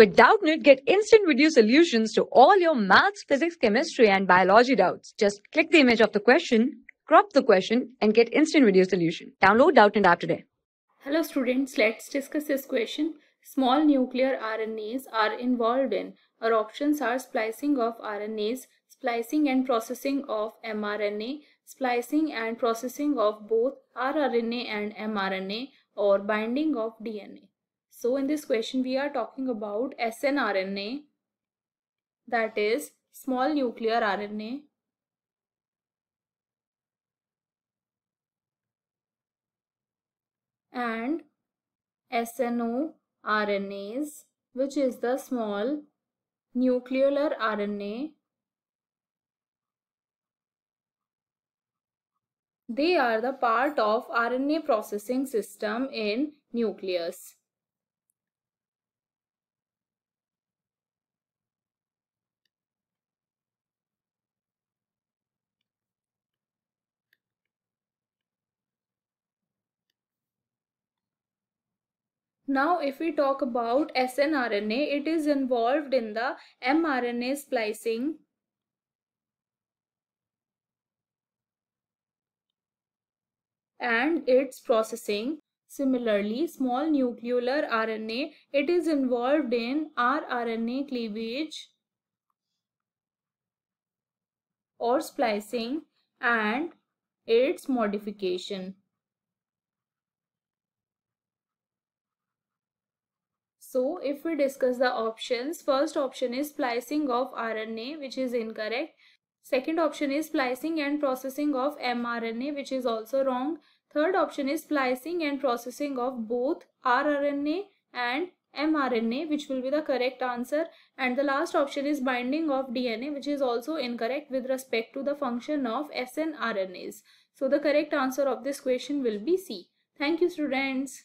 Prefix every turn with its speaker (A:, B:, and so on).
A: With Doubtnit, get instant video solutions to all your maths, physics, chemistry, and biology doubts. Just click the image of the question, crop the question, and get instant video solution. Download Doubtnit app today.
B: Hello students, let's discuss this question. Small nuclear RNAs are involved in. Our options are splicing of RNAs, splicing and processing of mRNA, splicing and processing of both rRNA and mRNA, or binding of DNA. So in this question, we are talking about snRNA, that is small nuclear RNA. and SNORNAs, which is the small nuclear RNA. They are the part of RNA processing system in nucleus. Now if we talk about snRNA, it is involved in the mRNA splicing and its processing. Similarly, small nuclear RNA, it is involved in rRNA cleavage or splicing and its modification. So if we discuss the options, first option is splicing of RNA which is incorrect. Second option is splicing and processing of mRNA which is also wrong. Third option is splicing and processing of both rRNA and mRNA which will be the correct answer and the last option is binding of DNA which is also incorrect with respect to the function of snRNAs. So the correct answer of this question will be C.
A: Thank you students